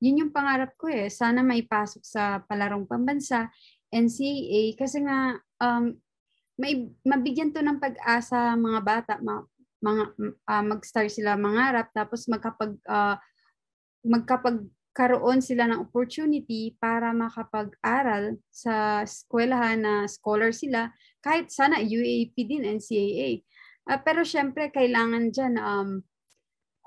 yun yung pangarap ko eh. Sana maipasok sa palarong pambansa, NCAA, kasi nga um, may, mabigyan to ng pag-asa mga bata, mga, mga uh, mag-start sila mangarap, tapos magkapag, uh, ah, magkapag sila ng opportunity para makapag-aral sa eskwelahan na scholar sila, kahit sana UAP din, NCAA. Uh, ah, pero syempre, kailangan dyan um,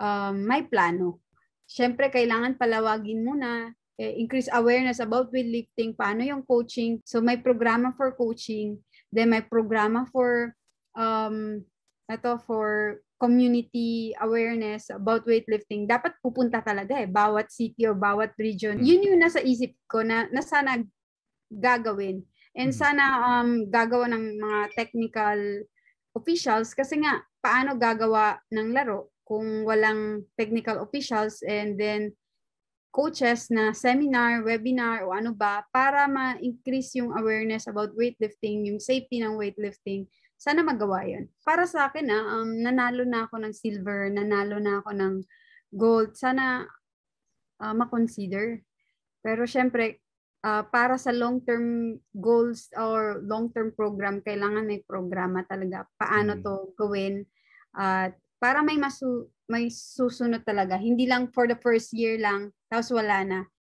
um, may plano syempre kailangan palawagin muna eh, increase awareness about weightlifting, paano yung coaching. So may programa for coaching, then may programa for um ito for community awareness about weightlifting. Dapat pupunta talaga eh bawat city or bawat region. Hmm. Yun yung nasa isip ko na, na sana gagawin. And hmm. sana um gagawa ng mga technical officials kasi nga paano gagawa ng laro kung walang technical officials and then coaches na seminar, webinar o ano ba para ma-increase yung awareness about weightlifting, yung safety ng weightlifting. Sana magawa yun. Para sa akin, ah, um, nanalo na ako ng silver, nanalo na ako ng gold. Sana uh, ah, makonsider. Pero syempre, uh, para sa long-term goals or long-term program, kailangan may programa talaga. Paano mm. to gawin at para may masu may susunod talaga. Hindi lang for the first year lang, tapos wala na.